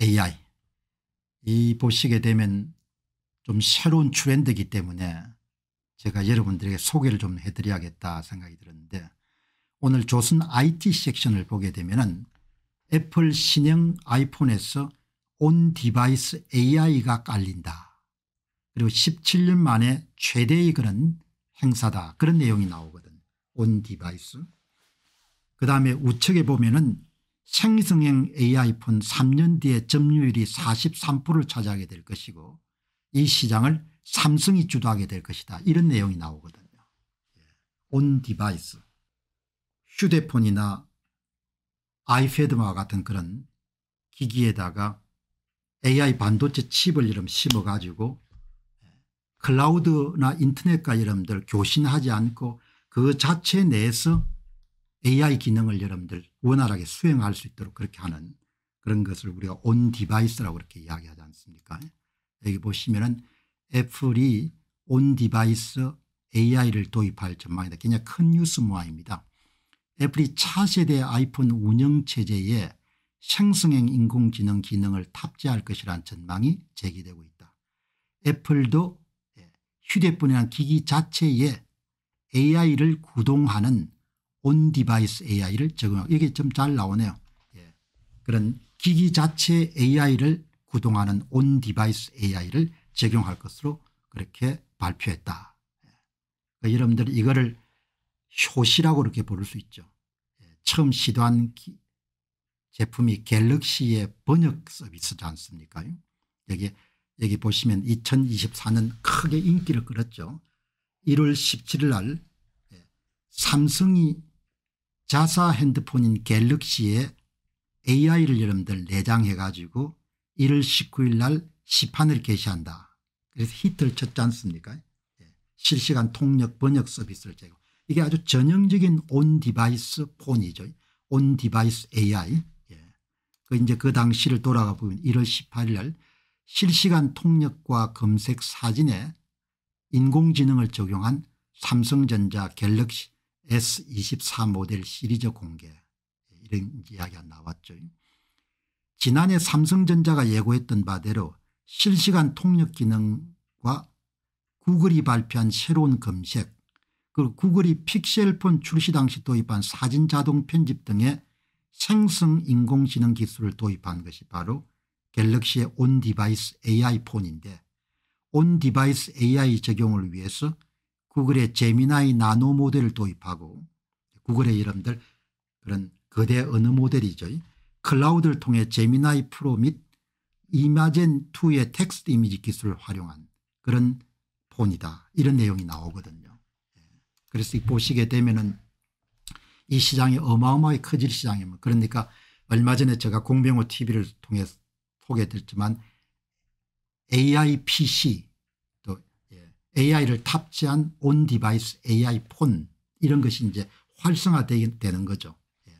AI 이 보시게 되면 좀 새로운 트렌드이기 때문에 제가 여러분들에게 소개를 좀 해드려야겠다 생각이 들었는데 오늘 조선 IT 섹션을 보게 되면 은 애플 신형 아이폰에서 온 디바이스 AI가 깔린다. 그리고 17년 만에 최대의 그런 행사다. 그런 내용이 나오거든. 온 디바이스. 그 다음에 우측에 보면 은 생성형 AI폰 3년 뒤에 점유율이 43%를 차지하게 될 것이고 이 시장을 삼성이 주도하게 될 것이다 이런 내용이 나오거든요. 온 예. 디바이스 휴대폰이나 아이패드와 같은 그런 기기에다가 AI 반도체 칩을 이름 심어가지고 예, 클라우드나 인터넷과 여러분들 교신하지 않고 그 자체 내에서 AI 기능을 여러분들 원활하게 수행할 수 있도록 그렇게 하는 그런 것을 우리가 온 디바이스라고 이렇게 이야기하지 않습니까 여기 보시면은 애플이 온 디바이스 AI를 도입할 전망이다. 굉장히 큰 뉴스 모아입니다. 애플이 차세대 아이폰 운영체제에 생성형 인공지능 기능을 탑재할 것이라는 전망이 제기되고 있다. 애플도 예, 휴대폰이나 기기 자체에 AI를 구동하는 온 디바이스 AI를 적용하고 이게 좀 잘 나오네요. 예. 그런 기기 자체 AI를 구동하는 온 디바이스 AI를 적용할 것으로 그렇게 발표했다. 예. 그러니까 여러분들 이거를 효시라고 이렇게 부를 수 있죠. 예. 처음 시도한 기, 제품이 갤럭시의 번역 서비스지 않습니까? 여기 여기 보시면 2024년 크게 인기를 끌었죠. 1월 17일 날 예. 삼성이 자사 핸드폰인 갤럭시에 AI를 여러분들 내장해 가지고 1월 19일 날 시판을 개시한다. 그래서 히트를 쳤지 않습니까 예. 실시간 통역 번역 서비스를 제공 이게 아주 전형적인 온 디바이스 폰이죠. 온 디바이스 AI 예. 그 이제 그 당시를 돌아가 보면 1월 18일 날 실시간 통역과 검색 사진에 인공지능을 적용한 삼성전자 갤럭시 S24 모델 시리즈 공개 이런 이야기가 나왔죠. 지난해 삼성전자가 예고했던 바대로 실시간 통역 기능과 구글이 발표한 새로운 검색 그리고 구글이 픽셀폰 출시 당시 도입한 사진 자동 편집 등의 생성 인공지능 기술을 도입한 것이 바로 갤럭시의 온디바이스 AI 폰인데 온디바이스 AI 적용을 위해서 구글의 제미나이 나노 모델을 도입하고 구글의 여러분들 그런 거대 언어 모델이죠. 클라우드를 통해 제미나이 프로 및 이마젠2의 텍스트 이미지 기술을 활용한 그런 폰이다. 이런 내용이 나오거든요. 예. 그래서 보시게 되면은 이 시장이 어마어마하게 커질 시장입니다. 그러니까 얼마 전에 제가 공병호 TV를 통해 소개드렸지만 AI PC AI를 탑재한 온 디바이스 AI 폰 이런 것이 이제 활성화되는 거죠. 예.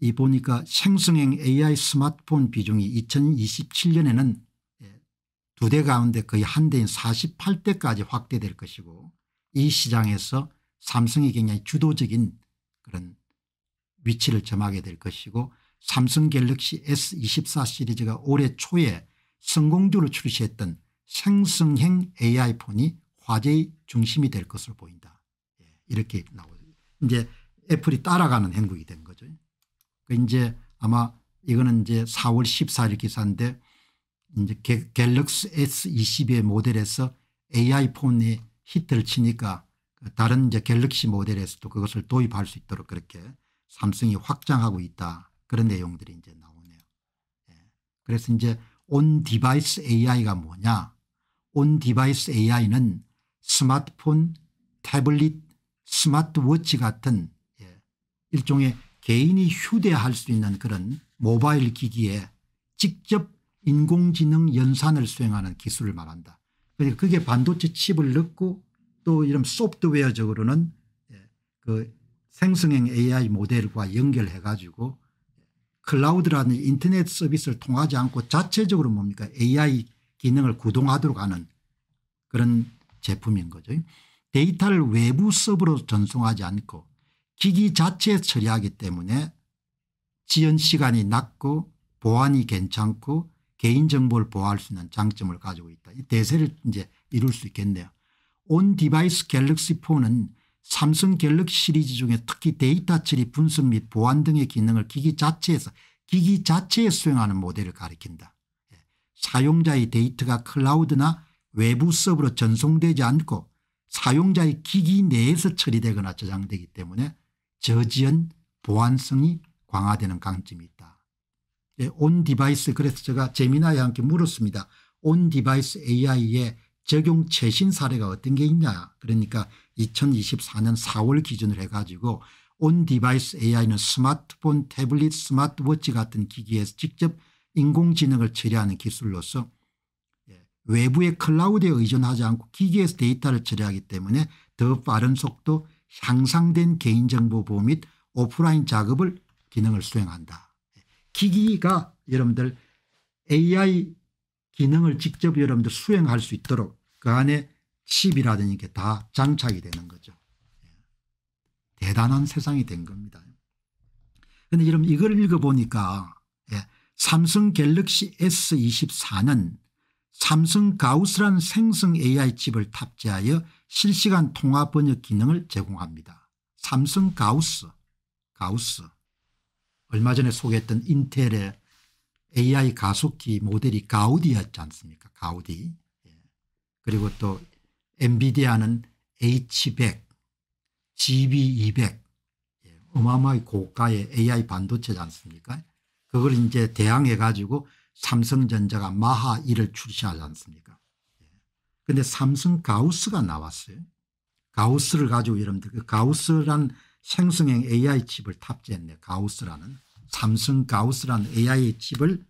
이 보니까 생성형 AI 스마트폰 비중이 2027년에는 예, 두대 가운데 거의 한 대인 48대까지 확대될 것이고 이 시장에서 삼성이 굉장히 주도적인 그런 위치를 점하게 될 것이고 삼성 갤럭시 S24 시리즈가 올해 초에 성공적으로 출시했던 생성형 AI폰이 화제의 중심이 될 것으로 보인다. 예, 이렇게 나오죠. 이제 애플이 따라가는 행국이 된 거죠. 그 이제 아마 이거는 이제 4월 14일 기사인데 이제 갤럭시 S20의 모델에서 AI 폰이 히트를 치니까 그 다른 이제 갤럭시 모델에서도 그것을 도입할 수 있도록 그렇게 삼성이 확장하고 있다. 그런 내용들이 이제 나오네요. 예. 그래서 이제 온 디바이스 AI가 뭐냐 온 디바이스 AI는 스마트폰, 태블릿, 스마트워치 같은 예, 일종의 개인이 휴대할 수 있는 그런 모바일 기기에 직접 인공지능 연산을 수행하는 기술을 말한다. 그러니까 그게 반도체 칩을 넣고 또 이런 소프트웨어적으로는 예, 그 생성형 AI 모델과 연결해 가지고 예, 클라우드라는 인터넷 서비스를 통하지 않고 자체적으로 뭡니까 AI 기능을 구동하도록 하는 그런 제품인 거죠. 데이터를 외부 서버로 전송하지 않고 기기 자체에 처리하기 때문에 지연 시간이 낮고 보안이 괜찮고 개인정보를 보호할 수 있는 장점을 가지고 있다. 대세를 이제 이룰 수 있겠네요. 온 디바이스 갤럭시 4는 삼성 갤럭시 시리즈 중에 특히 데이터 처리 분석 및 보안 등의 기능을 기기 자체에서 기기 자체에 수행하는 모델을 가리킨다. 사용자의 데이터가 클라우드나 외부 서버로 전송되지 않고 사용자의 기기 내에서 처리되거나 저장되기 때문에 저지연 보안성이 강화되는 강점이 있다. 예, 온 디바이스 그래서 제가 재미나와 함께 물었습니다. 온 디바이스 AI의 적용 최신 사례가 어떤 게 있냐 그러니까 2024년 4월 기준을 해가지고 온 디바이스 AI는 스마트폰, 태블릿, 스마트워치 같은 기기에서 직접 인공지능을 처리하는 기술로서 예, 외부의 클라우드에 의존하지 않고 기기에서 데이터를 처리하기 때문에 더 빠른 속도 향상된 개인정보 보호 및 오프라인 작업을 기능을 수행한다. 예, 기기가 여러분들 AI 기능을 직접 여러분들 수행할 수 있도록 그 안에 칩이라든지 이게 다 장착이 되는 거죠. 예, 대단한 세상이 된 겁니다. 그런데 여러분 이걸 읽어보니까 삼성 갤럭시 S24는 삼성 가우스란 생성 AI 칩을 탑재하여 실시간 통화 번역 기능을 제공합니다. 삼성 가우스 가우스 얼마 전에 소개했던 인텔의 AI 가속기 모델이 가우디였지 않습니까 가우디 예. 그리고 또 엔비디아는 H100 GB200 예. 어마어마하게 고가의 AI 반도체지 않습니까 그걸 이제 대항해 가지고 삼성전자가 마하 1을 출시하지 않습니까 그런데 예. 삼성 가우스가 나왔어요. 가우스를 가지고 여러분들 그 가우스란 생성형 AI 칩을 탑재했네 가우스라는 삼성 가우스라 AI 칩을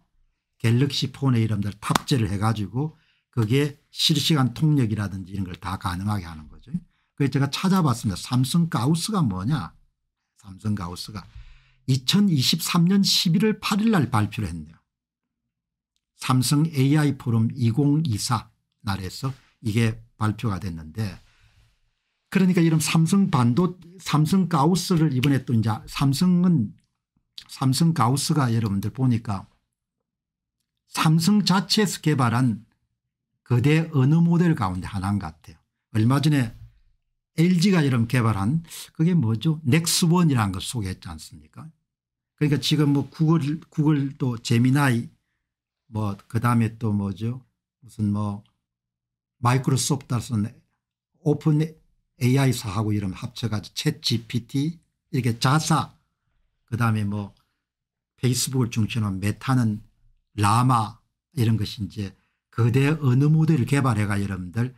갤럭시 폰에 이름들 탑재를 해가지고 그게 실시간 통역이라든지 이런 걸 다 가능하게 하는 거죠. 그래서 제가 찾아봤습니다. 삼성 가우스가 뭐냐 삼성 가우스가 2023년 11월 8일 날 발표를 했네요. 삼성 AI 포럼 2024 날에서 이게 발표가 됐는데 그러니까 이런 삼성 반도 삼성 가우스를 이번에 또 이제 삼성은 삼성 가우스가 여러분들 보니까 삼성 자체에서 개발한 거대 언어 모델 가운데 하나인 것 같아요. 얼마 전에 LG가 이런 개발한 그게 뭐죠 넥스원이라는 걸 소개했지 않습니까 그러니까 지금 뭐 구글 구글도 제미나이 뭐 그다음에 또 뭐죠 무슨 뭐 마이크로소프트 할수 오픈 AI사하고 이런 합쳐가지고 챗 GPT 이렇게 자사 그다음에 뭐 페이스북을 중심으로 메타는 라마 이런 것이 이제 거대 언어 모델을 개발해가 여러분들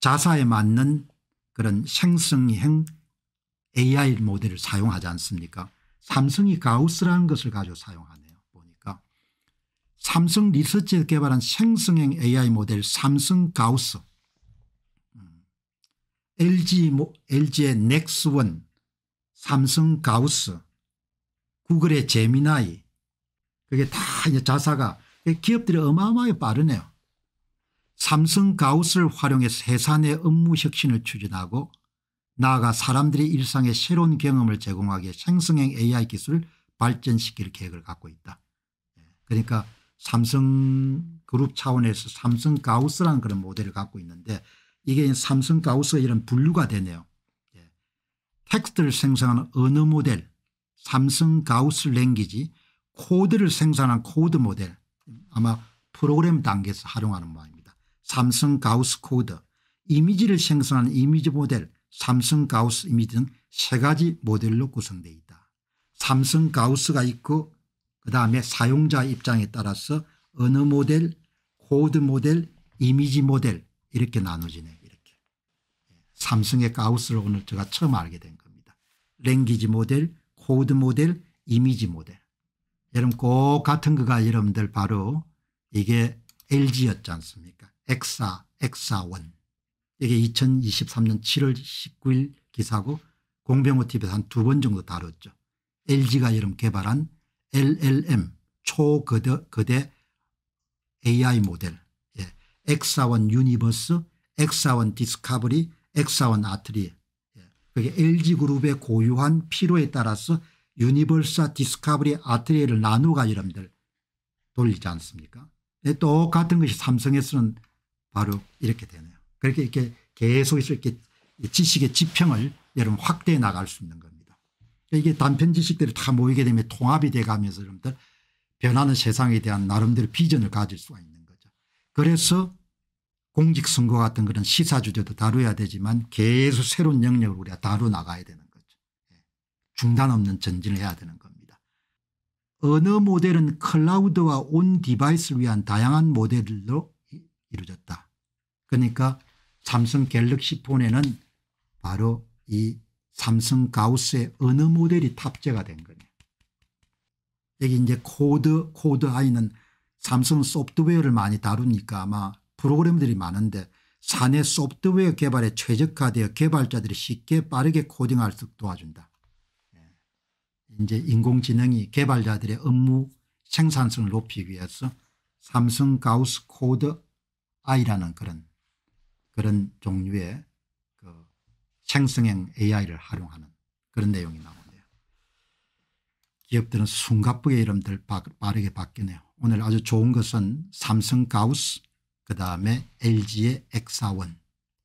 자사에 맞는 그런 생성형 AI 모델을 사용하지 않습니까 삼성이 가우스라는 것을 가지고 사용하네요 보니까 삼성 리서치에서 개발한 생성형 AI 모델 삼성 가우스 LG, LG의 넥스원 삼성 가우스 구글의 제미나이 그게 다 이제 자사가 기업들이 어마어마하게 빠르네요 삼성 가우스를 활용해서 해산의 업무 혁신을 추진하고 나아가 사람들의 일상에 새로운 경험을 제공하기에 생성형 AI 기술을 발전시킬 계획을 갖고 있다. 예, 그러니까 삼성 그룹 차원에서 삼성 가우스라는 그런 모델을 갖고 있는데 이게 삼성 가우스 이런 분류가 되네요. 예, 텍스트를 생성하는 언어 모델 삼성 가우스 랭귀지 코드를 생산한 코드 모델 아마 프로그램 단계에서 활용하는 모양 삼성 가우스 코드, 이미지를 생성하는 이미지 모델, 삼성 가우스 이미지 등세 가지 모델로 구성되어 있다. 삼성 가우스가 있고 그다음에 사용자 입장에 따라서 언어 모델, 코드 모델, 이미지 모델 이렇게 나눠지네요. 이렇게. 예, 삼성의 가우스를 오늘 제가 처음 알게 된 겁니다. 랭귀지 모델, 코드 모델, 이미지 모델. 여러분 꼭 같은 거가 여러분들 바로 이게 LG였지 않습니까 엑사, 엑사원. 이게 2023년 7월 19일 기사고 공병호TV에서 한 두 번 정도 다뤘죠. LG가 여름 개발한 LLM 초거대 거대 AI 모델 예. 엑사원 유니버스 엑사원 디스카버리 엑사원 아트리 예. 그게 LG그룹의 고유한 필요에 따라서 유니버스와 디스카버리 아트리를 에 나누가 어 여러분들 돌리지 않습니까 네, 똑같은 것이 삼성에서는 바로 이렇게 되네요. 그렇게 이렇게 계속해서 이렇게 지식의 지평을 여러분 확대해 나갈 수 있는 겁니다. 그러니까 이게 단편 지식들이 다 모이게 되면 통합이 돼가면서 여러분들 변하는 세상에 대한 나름대로 비전을 가질 수가 있는 거죠. 그래서 공직선거 같은 그런 시사주제도 다뤄야 되지만 계속 새로운 영역을 우리가 다뤄 나가야 되는 거죠. 예. 중단 없는 전진을 해야 되는 겁니다. 어느 모델은 클라우드와 온 디바이스를 위한 다양한 모델로 이루어졌다. 그러니까 삼성 갤럭시 폰에는 바로 이 삼성 가우스의 어느 모델이 탑재가 된 거냐. 여기 이제 코드, 코드 아이는 삼성 소프트웨어를 많이 다루니까 아마 프로그램들이 많은데 사내 소프트웨어 개발에 최적화되어 개발자들이 쉽게 빠르게 코딩할 수 도와준다. 예. 이제 인공지능이 개발자들의 업무 생산성을 높이기 위해서 삼성 가우스 코드 아이라는 그런 그런 종류의 그 생성형 AI를 활용하는 그런 내용이 나오네요. 기업들은 숨가쁘게 이름들 빠르게 바뀌네요. 오늘 아주 좋은 것은 삼성 가우스 그다음에 LG의 엑사원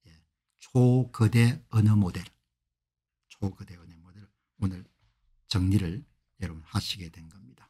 예, 초거대 언어 모델 초거대 언어 모델 오늘 정리를 여러분 하시게 된 겁니다.